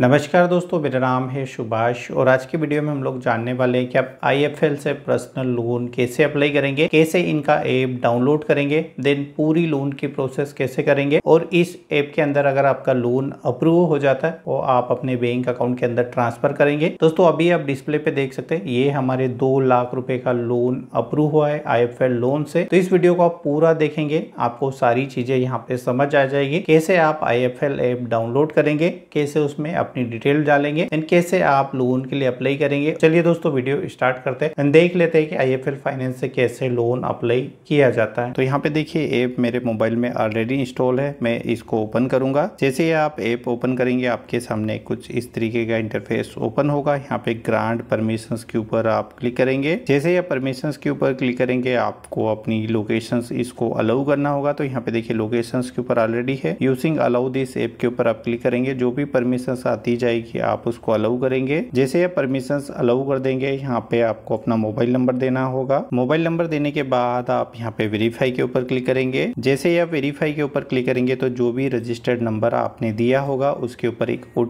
नमस्कार दोस्तों मेरा नाम है सुभाष और आज की वीडियो में हम लोग जानने वाले हैं कि आप आईएफएल से पर्सनल लोन कैसे अप्लाई करेंगे कैसे इनका ऐप डाउनलोड करेंगे देन पूरी लोन की प्रोसेस कैसे करेंगे और इस ऐप के अंदर अगर आपका लोन अप्रूव हो जाता है और तो आप अपने बैंक अकाउंट के अंदर ट्रांसफर करेंगे दोस्तों अभी आप डिस्प्ले पे देख सकते हैं ये हमारे दो लाख रुपए का लोन अप्रूव हुआ है आई लोन से तो इस वीडियो को आप पूरा देखेंगे आपको सारी चीजें यहाँ पे समझ आ जाएगी कैसे आप आई ऐप डाउनलोड करेंगे कैसे उसमें अपनी डिटेल डालेंगे एंड कैसे आप लोन के लिए अप्लाई करेंगे चलिए दोस्तों वीडियो स्टार्ट करते हैं एंड देख लेते हैं कि आई फाइनेंस से कैसे लोन अप्लाई किया जाता है तो यहाँ पे देखिए ऐप मेरे मोबाइल में ऑलरेडी इंस्टॉल है मैं इसको ओपन करूंगा जैसे ही आप ऐप ओपन करेंगे आपके सामने कुछ इस तरीके का इंटरफेस ओपन होगा यहाँ पे ग्रांड परमिशन के ऊपर आप क्लिक करेंगे जैसे ही आप परमिशन के ऊपर क्लिक करेंगे आपको अपनी लोकेशन इसको अलाउ करना होगा तो यहाँ पे देखिए लोकेशन के ऊपर ऑलरेडी है यूसिंग अलाउ दिस एप के ऊपर आप क्लिक करेंगे जो भी परमिशन साथ दी जाएगी आप उसको अलाउ करेंगे जैसे ये परमिशन अलाउ कर देंगे यहाँ पे आपको अपना मोबाइल नंबर देना होगा मोबाइल नंबर देने के बाद आप यहाँ पे वेरीफाई के ऊपर क्लिक करेंगे जैसे ही आप वेरीफाई के ऊपर क्लिक करेंगे तो जो भी रजिस्टर्ड नंबर आपने दिया होगा उसके ऊपर एक ओ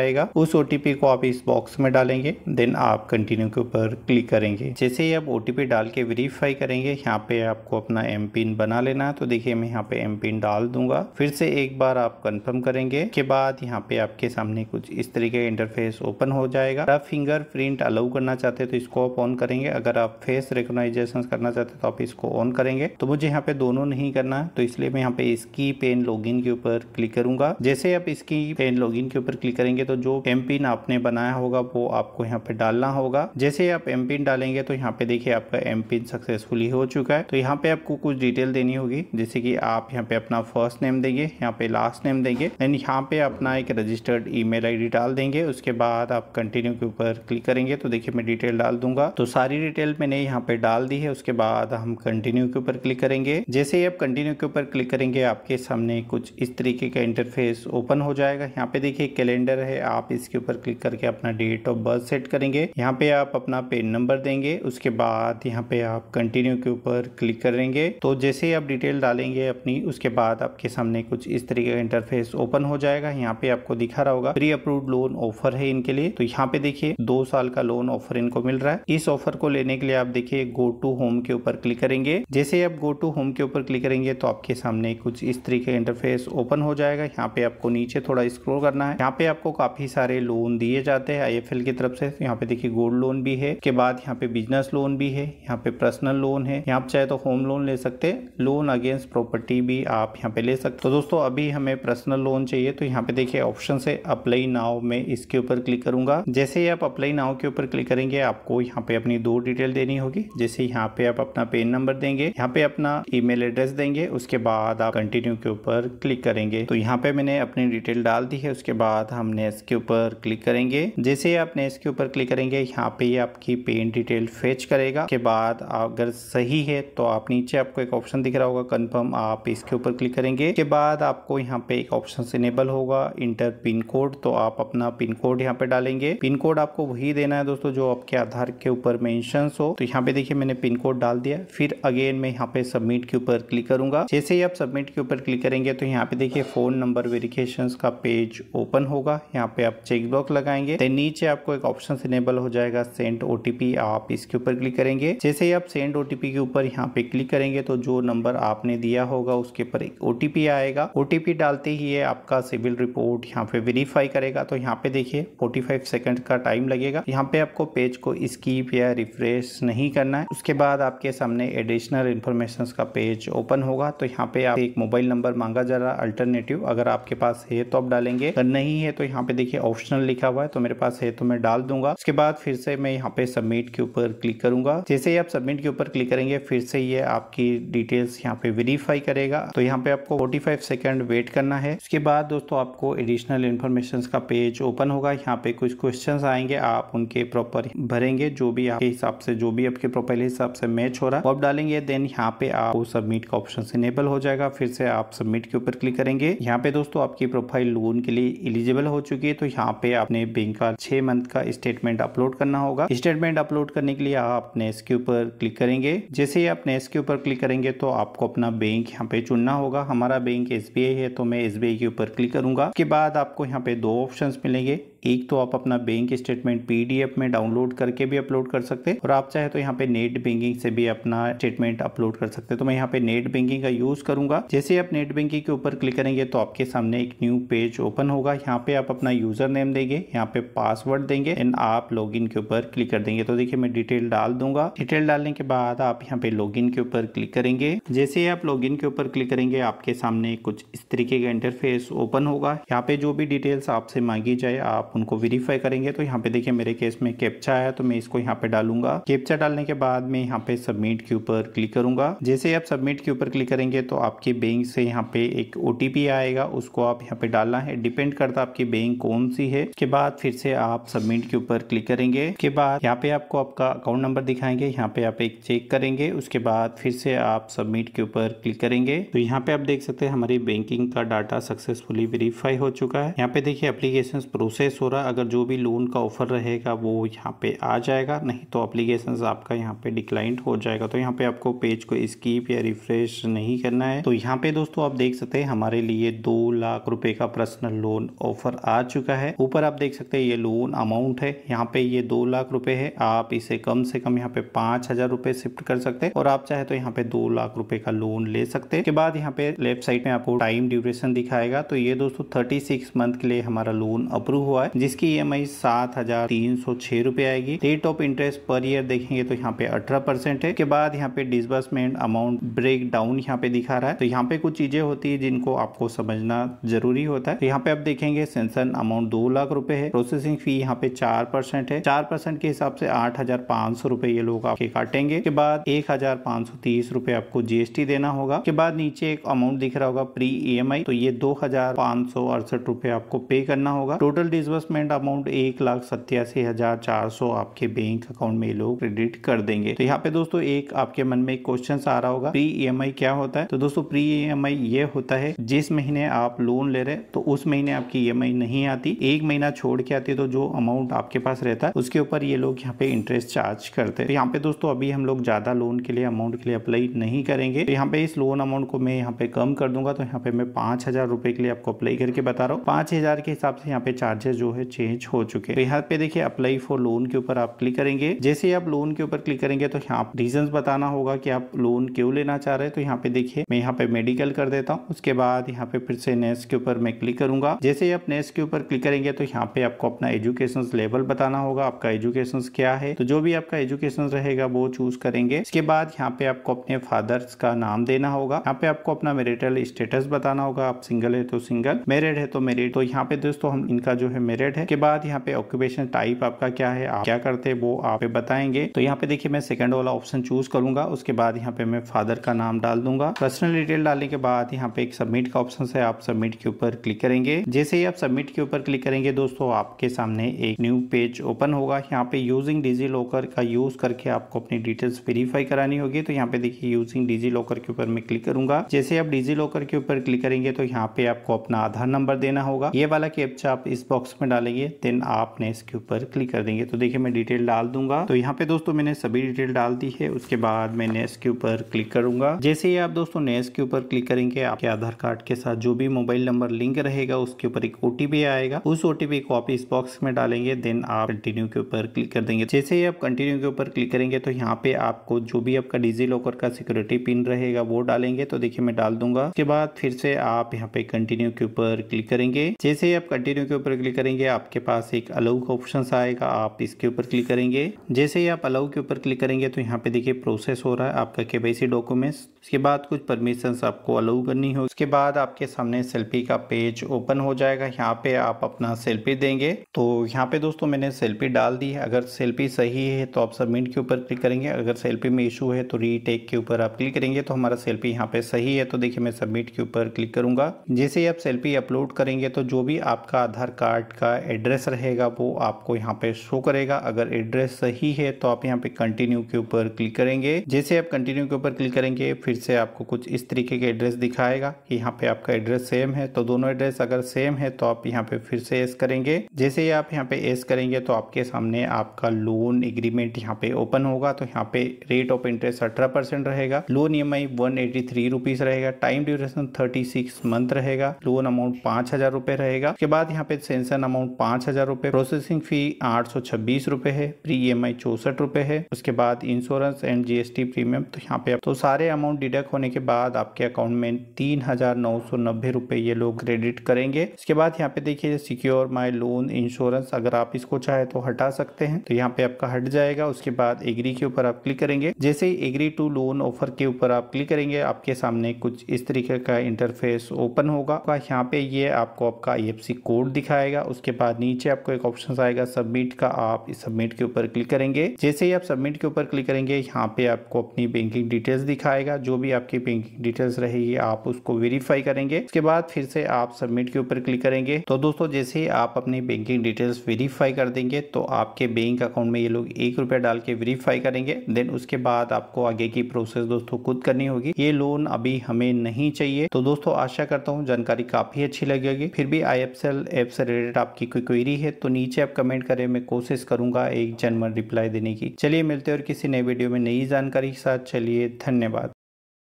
आएगा उस ओ को आप इस बॉक्स में डालेंगे देन आप कंटिन्यू के ऊपर क्लिक करेंगे जैसे ही आप ओ डाल के वेरीफाई करेंगे यहाँ पे आपको अपना एम पिन बना लेना है तो देखिए मैं यहाँ पे एम पिन डाल दूंगा फिर से एक बार आप कंफर्म करेंगे के बाद यहाँ पे आपके सामने कुछ इस तरीके का इंटरफेस ओपन हो जाएगा आप फिंगर प्रिंट अलाउ करना चाहते हैं तो इसको आप ऑन करेंगे अगर आप फेस रिकोगनाइजेशन करना चाहते हैं तो आप इसको ऑन करेंगे तो मुझे यहाँ पे दोनों नहीं करना तो इसलिए मैं यहाँ पे इसकी पेन लॉगिन के ऊपर क्लिक करूंगा जैसे आप इसकी पेन लॉगिन के ऊपर क्लिक करेंगे तो जो एम पिन आपने बनाया होगा वो आपको यहाँ पे डालना होगा जैसे आप एम पिन डालेंगे तो यहाँ पे देखिए आपका एम पिन सक्सेसफुली हो चुका है तो यहाँ पे आपको कुछ डिटेल देनी होगी जैसे कि आप यहाँ पे अपना फर्स्ट नेम देंगे यहाँ पे लास्ट नेम देंगे एंड यहाँ पे अपना एक रजिस्टर्ड ई मेल आई डाल देंगे उसके बाद आप कंटिन्यू के ऊपर क्लिक करेंगे तो देखिए मैं डिटेल डाल दूंगा तो सारी डिटेल मैंने यहाँ पे डाल दी है उसके बाद हम कंटिन्यू के ऊपर क्लिक करेंगे जैसे ही आप कंटिन्यू के ऊपर क्लिक करेंगे आपके सामने कुछ इस तरीके का इंटरफेस ओपन हो जाएगा यहाँ पे देखिए कैलेंडर है आप इसके ऊपर क्लिक करके अपना डेट ऑफ बर्थ सेट करेंगे यहाँ पे आप अपना पेन नंबर देंगे उसके बाद यहाँ पे आप कंटिन्यू के ऊपर क्लिक करेंगे तो जैसे ही आप डिटेल डालेंगे अपनी उसके बाद आपके सामने कुछ इस तरीके का इंटरफेस ओपन हो जाएगा यहाँ पे आपको दिखा रहा होगा pre pre approved loan offer है इनके लिए तो यहाँ पे देखिए दो साल का लोन ऑफर इनको मिल रहा है इस ऑफर को लेने के लिए आप देखिए गो टू होम के ऊपर क्लिक करेंगे जैसे आप गो टू होम के ऊपर क्लिक करेंगे तो आपके सामने कुछ इस तरीके इंटरफेस ओपन हो जाएगा यहाँ पे आपको नीचे थोड़ा स्क्रोल करना है यहाँ पे आपको काफी सारे लोन दिए जाते हैं आई की तरफ से यहाँ पे देखिए गोल्ड लोन भी है के बाद यहाँ पे बिजनेस लोन भी है यहाँ पे पर्सनल लोन है यहाँ चाहे तो होम लोन ले सकते लोन अगेंस्ट प्रॉपर्टी भी आप यहाँ पे ले सकते तो दोस्तों अभी हमें पर्सनल लोन चाहिए तो यहाँ पे देखिए ऑप्शन से अप्लाई अप्लाई नाव में इसके ऊपर क्लिक करूंगा जैसे ही आप अप्लाई नाव के ऊपर क्लिक करेंगे आपको यहाँ पे अपनी दो डिटेल देनी होगी जैसे यहाँ पे आप अपना पेन नंबर देंगे यहाँ पे अपना ई एड्रेस देंगे उसके बाद आप कंटिन्यू के ऊपर क्लिक करेंगे तो यहाँ पे मैंने अपनी डिटेल डाल दी है उसके बाद हम नेक्स्ट के ऊपर क्लिक करेंगे जैसे ही आप नेक्स्ट के ऊपर क्लिक करेंगे यहाँ पे आपकी पेन डिटेल फेच करेगा के बाद अगर सही है तो आप नीचे आपको एक ऑप्शन दिख रहा होगा कन्फर्म आप इसके ऊपर क्लिक करेंगे के बाद आपको यहाँ पे एक ऑप्शन इनेबल होगा इंटर पिन कोड तो तो आप अपना पिन कोड यहाँ पे डालेंगे पिन कोड आपको वही देना है दोस्तों जो आपके आधार के ऊपर मेंशन हो तो यहाँ पे देखिए मैंने पिन कोड डाल दिया फिर अगेन मैं यहाँ पे सबमिट के ऊपर क्लिक करूंगा जैसे ही आप सबमिट के ऊपर क्लिक करेंगे तो यहाँ पे देखिए फोन नंबर वेरिफिकेशन का पेज ओपन होगा यहाँ पे आप चेक ब्लॉक लगाएंगे नीचे आपको एक ऑप्शन इनेबल हो जाएगा सेंड ओटीपी आप इसके ऊपर क्लिक करेंगे जैसे ही आप सेंड ओटीपी के ऊपर यहाँ पे क्लिक करेंगे तो जो नंबर आपने दिया होगा उसके ऊपर एक ओटीपी आएगा ओटीपी डालते ही आपका सिविल रिपोर्ट यहाँ पे वेरीफाई करेगा तो यहाँ पे देखिए 45 सेकंड का टाइम लगेगा यहाँ पे आपको पेज को स्कीप या रिफ्रेश नहीं करना है उसके बाद आपके सामने एडिशनल इन्फॉर्मेशन का पेज ओपन होगा तो यहाँ पे आप एक मोबाइल नंबर मांगा जा रहा अल्टरनेटिव अगर आपके पास है तो आप डालेंगे अगर नहीं है तो यहाँ पे देखिए ऑप्शनल लिखा हुआ है तो मेरे पास है तो मैं डाल दूंगा उसके बाद फिर से मैं यहाँ पे सबमिट के ऊपर क्लिक करूंगा जैसे ही आप सबमिट के ऊपर क्लिक करेंगे फिर से ये आपकी डिटेल्स यहाँ पे वेरीफाई करेगा तो यहाँ पे आपको फोर्टी सेकंड वेट करना है उसके बाद दोस्तों आपको एडिशनल इन्फॉर्मेशन क्वेश्चंस का पेज ओपन होगा यहाँ पे कुछ क्वेश्चंस आएंगे आप उनके प्रॉपर भरेंगे जो भी आपके हिसाब से जो भी आपके प्रोफाइल हिसाब से मैच हो रहा है आप डालेंगे देन यहाँ पे आप सबमिट का ऑप्शन इनेबल हो जाएगा फिर से आप सबमिट के ऊपर क्लिक करेंगे यहाँ पे दोस्तों आपकी प्रोफाइल लोन के लिए इलिजिबल हो चुकी है तो यहाँ पे आपने बैंक का छह मंथ का स्टेटमेंट अपलोड करना होगा स्टेटमेंट अपलोड करने के लिए आप नेक्स्ट के ऊपर क्लिक करेंगे जैसे ही आप नेक्स्ट के ऊपर क्लिक करेंगे तो आपको अपना बैंक यहाँ पे चुनना होगा हमारा बैंक एस है तो मैं एस के ऊपर क्लिक करूंगा उसके बाद आपको यहाँ पे दो दो ऑप्शंस मिलेंगे एक तो आप अपना बैंक स्टेटमेंट पीडीएफ में डाउनलोड करके भी अपलोड कर सकते हैं और आप चाहे तो यहाँ पे नेट बैंकिंग से भी अपना स्टेटमेंट अपलोड कर सकते हैं तो मैं यहाँ पे नेट बैंकिंग का यूज करूंगा जैसे आप नेट बैंकिंग के ऊपर क्लिक करेंगे तो आपके सामने एक न्यू पेज ओपन होगा यहाँ पे आप अपना यूजर नेम देंगे यहाँ पे पासवर्ड देंगे एंड आप लॉग के ऊपर क्लिक कर देंगे तो देखिये मैं डिटेल डाल दूंगा डिटेल डालने के बाद आप यहाँ पे लॉग के ऊपर क्लिक करेंगे जैसे ही आप लॉग के ऊपर क्लिक करेंगे आपके सामने कुछ इस तरीके का इंटरफेस ओपन होगा यहाँ पे जो भी डिटेल्स आपसे मांगी जाए आप उनको वेरीफाई करेंगे तो यहाँ पे देखिए मेरे केस में कैप्चा है तो मैं इसको यहाँ पे डालूंगा कैप्चा डालने के बाद मैं यहाँ पे सबमिट के ऊपर क्लिक करूंगा जैसे आप सबमिट के ऊपर क्लिक करेंगे तो आपके बैंक से यहाँ पे एक ओ आएगा उसको आप यहाँ पे डालना है डिपेंड करता है आपकी बैंक कौन सी है के बाद फिर से आप सबमिट के ऊपर क्लिक करेंगे के बाद यहाँ पे आपको आपका अकाउंट नंबर दिखाएंगे यहाँ पे आप एक चेक करेंगे उसके बाद फिर से आप सबमिट के ऊपर क्लिक करेंगे तो यहाँ पे आप देख सकते हैं हमारी बैंकिंग का डाटा सक्सेसफुली वेरीफाई हो चुका है यहाँ पे देखिए एप्लीकेशन प्रोसेस हो रहा है अगर जो भी लोन का ऑफ़र रहेगा वो यहाँ पे आ जाएगा नहीं तो अप्लीकेशन आपका यहाँ पे डिक्लाइंट हो जाएगा तो यहाँ पे आपको पेज को स्कीप या रिफ्रेश नहीं करना है तो यहाँ पे दोस्तों आप देख सकते हैं हमारे लिए दो लाख रुपए का पर्सनल लोन ऑफर आ चुका है ऊपर आप देख सकते हैं ये लोन अमाउंट है यहाँ पे ये दो लाख रुपए है आप इसे कम से कम यहाँ पे पांच हजार रुपए शिफ्ट कर सकते हैं और आप चाहे तो यहाँ पे दो लाख रुपए का लोन ले सकते हैं के बाद यहाँ पे लेफ्ट साइड में आपको टाइम ड्यूरेशन दिखाएगा तो ये दोस्तों थर्टी सिक्स मंथ के लिए हमारा लोन अप्रूव हुआ है पर जिसकी ई एम आई सात हजार तीन सौ छह रुपए आएगी rate of interest per year देखेंगे तो यहाँ पे अठारह परसेंट है के बाद यहाँ पे डिसबर्समेंट अमाउंट ब्रेक डाउन यहाँ पे दिखा रहा है तो यहाँ पे कुछ चीजें होती है जिनको आपको समझना जरूरी होता है तो यहाँ पे आप देखेंगे सेंसन अमाउंट दो लाख रुपए है प्रोसेसिंग फी यहाँ पे चार परसेंट है चार परसेंट के हिसाब से आठ हजार पांच सौ रुपए ये लोग आपके काटेंगे के बाद एक हजार पांच सौ तीस रुपए आपको जीएसटी देना होगा के बाद नीचे एक अमाउंट दिख रहा होगा प्री ई e तो ये दो हजार पांच सौ अड़सठ रुपए आपको पे करना होगा टोटल डिसबर्स डिसबर्समेंट अमाउंट एक लाख सत्यासी हजार चार सौ आपके बैंक अकाउंट में लोग क्रेडिट कर देंगे तो यहाँ पे दोस्तों एक आपके मन में एक क्वेश्चन आ रहा होगा प्री ई क्या होता है तो दोस्तों प्री ई ये होता है जिस महीने आप लोन ले रहे तो उस महीने आपकी ई e नहीं आती एक महीना छोड़ के आती तो जो अमाउंट आपके पास रहता है उसके ऊपर ये लोग यहाँ पे इंटरेस्ट चार्ज करते हैं तो यहाँ पे दोस्तों अभी हम लोग ज्यादा लोन के लिए अमाउंट के लिए अप्लाई नहीं करेंगे तो यहाँ पे इस लोन अमाउंट को मैं यहाँ पे कम कर दूंगा तो यहाँ पे मैं पांच हजार रुपए के लिए आपको अप्लाई करके बता रहा हूँ पांच हजार के हिसाब से यहाँ पे चार्जेस जो है चेंज हो चुके हैं तो यहाँ पे देखिए अप्लाई फॉर लोन के ऊपर आप क्लिक करेंगे जैसे ही आप लोन के ऊपर क्लिक करेंगे तो यहाँ रीजन बताना होगा कि आप लोन क्यों लेना चाह रहे हैं तो यहाँ पे देखिए मैं यहाँ पे मेडिकल कर देता हूँ उसके बाद यहाँ पे फिर से नेक्स्ट के ऊपर मैं क्लिक करूंगा जैसे ही आप नेक्स्ट के ऊपर क्लिक करेंगे तो यहाँ पे आपको अपना एजुकेशन लेवल बताना होगा आपका एजुकेशन क्या है तो जो भी आपका एजुकेशन रहेगा वो चूज करेंगे इसके बाद यहाँ पे आपको अपने फादर्स का नाम देना होगा यहाँ पे आपको अपना मेरिटल स्टेटस बताना होगा आप सिंगल है तो सिंगल मेरिड है तो मेरिड तो यहाँ पे दोस्तों हम इनका जो है कैंडिडेट है के बाद यहाँ पे ऑक्यूपेशन टाइप आपका क्या है आप क्या करते हैं वो आप बताएंगे तो यहाँ पे देखिए मैं सेकंड वाला ऑप्शन चूज करूंगा उसके बाद यहाँ पे मैं फादर का नाम डाल दूंगा पर्सनल डिटेल डालने के बाद यहाँ पे एक सबमिट का ऑप्शन है आप सबमिट के ऊपर क्लिक करेंगे जैसे ही आप सबमिट के ऊपर क्लिक करेंगे दोस्तों आपके सामने एक न्यू पेज ओपन होगा यहाँ पे यूजिंग डिजी लॉकर का यूज करके आपको अपनी डिटेल्स वेरीफाई करानी होगी तो यहाँ पे देखिए यूजिंग डिजी लॉकर के ऊपर मैं क्लिक करूंगा जैसे आप डिजी लॉकर के ऊपर क्लिक करेंगे तो यहाँ पे आपको अपना आधार नंबर देना होगा ये वाला कैप्चा आप इस बॉक्स में डालेंगे देन आपने इसके ऊपर क्लिक कर देंगे तो देखिए मैं डिटेल डाल दूंगा तो यहाँ पे दोस्तों मैंने सभी डिटेल डाल दी है उसके बाद मैं नेस के ऊपर क्लिक करूंगा जैसे ही आप दोस्तों नेस के ऊपर क्लिक करेंगे आपके आधार कार्ड के साथ जो भी मोबाइल नंबर लिंक रहेगा उसके ऊपर एक ओटीपी आएगा उस ओटीपी को आप इस बॉक्स में डालेंगे देन आप कंटिन्यू के ऊपर क्लिक कर देंगे जैसे ही आप कंटिन्यू के ऊपर क्लिक करेंगे तो यहाँ पे आपको जो भी आपका डिजी लॉकर का सिक्योरिटी पिन रहेगा वो डालेंगे तो देखिए मैं डाल दूंगा उसके बाद फिर से आप यहाँ पे कंटिन्यू के ऊपर क्लिक करेंगे जैसे ही आप कंटिन्यू के ऊपर क्लिक करेंगे करेंगे आपके पास एक अलाउ का ऑप्शन आएगा आप इसके ऊपर क्लिक करेंगे जैसे ही आप अलाउ के ऊपर क्लिक करेंगे तो यहाँ पे देखिए प्रोसेस हो रहा है आपका के डॉक्यूमेंट्स उसके बाद कुछ परमिशन आपको अलाउ करनी हो उसके बाद आपके सामने सेल्फी का पेज ओपन हो जाएगा यहाँ पे आप अपना सेल्फी देंगे तो यहाँ पे दोस्तों मैंने सेल्फी डाल दी है अगर सेल्फी सही है तो आप सबमिट के ऊपर क्लिक करेंगे अगर सेल्फी में इशू है तो रीटेक के ऊपर आप क्लिक करेंगे तो हमारा सेल्फी यहाँ पे सही है तो देखिये मैं सबमिट के ऊपर क्लिक करूंगा जैसे ही आप सेल्फी अपलोड करेंगे तो जो भी आपका आधार कार्ड का एड्रेस रहेगा वो आपको यहाँ पे शो करेगा अगर एड्रेस सही है तो आप यहाँ पे कंटिन्यू के ऊपर क्लिक करेंगे जैसे आप कंटिन्यू के ऊपर क्लिक करेंगे फिर से आपको कुछ इस तरीके के एड्रेस दिखाएगा कि यहाँ पे आपका एड्रेस सेम है तो दोनों एड्रेस अगर सेम है तो आप यहाँ पे फिर से एस करेंगे जैसे ही आप यहाँ पे एस करेंगे तो आपके सामने आपका लोन एग्रीमेंट यहाँ पे ओपन होगा तो यहाँ पे रेट ऑफ इंटरेस्ट अठारह परसेंट रहेगा loan E M I one eighty three रहेगा time duration thirty six month रहेगा लोन अमाउंट पांच हजार रुपए रहेगा उसके बाद यहाँ पे सेंसन अमाउंट पाँच हज़ार रुपये प्रोसेसिंग फ़ी आठ सौ छब्बीस रुपये है pre E e M I चौसठ रुपये है उसके बाद insurance and G S T premium तो यहाँ पे तो सारे अमाउंट डिडक्ट होने के बाद आपके अकाउंट में तीन हज़ार नौ सौ नब्बे रुपये ये लोग क्रेडिट करेंगे उसके बाद यहाँ पे देखिए सिक्योर माई लोन इंश्योरेंस अगर आप इसको चाहे तो हटा सकते हैं तो यहाँ पे आपका हट जाएगा उसके बाद एग्री के ऊपर आप क्लिक करेंगे जैसे ही एग्री टू लोन ऑफर के ऊपर आप क्लिक करेंगे आपके सामने कुछ इस तरीके का इंटरफेस ओपन होगा यहाँ पे ये आपको आपका आई e कोड दिखाएगा उस उसके बाद नीचे आपको एक ऑप्शन आएगा सबमिट का आप इस सबमिट के ऊपर क्लिक करेंगे जैसे ही आप सबमिट के ऊपर क्लिक करेंगे यहाँ पे आपको अपनी बैंकिंग डिटेल्स दिखाएगा जो भी आपकी बैंकिंग डिटेल्स रहेगी आप उसको वेरीफाई करेंगे उसके बाद फिर से आप सबमिट के ऊपर क्लिक करेंगे तो दोस्तों जैसे ही आप अपनी बैंकिंग डिटेल्स वेरीफाई कर देंगे तो आपके बैंक अकाउंट में ये लोग एक रुपया डाल के वेरीफाई करेंगे देन उसके बाद आपको आगे की प्रोसेस दोस्तों खुद करनी होगी ये लोन अभी हमें नहीं चाहिए तो दोस्तों आशा करता हूँ जानकारी काफी अच्छी लगेगी फिर भी आई एप से रिलेटेड आप आपकी कोई क्वेरी है तो नीचे आप कमेंट करें मैं कोशिश करूंगा एक जनमन रिप्लाई देने की चलिए मिलते हैं और किसी नए वीडियो में नई जानकारी के साथ चलिए धन्यवाद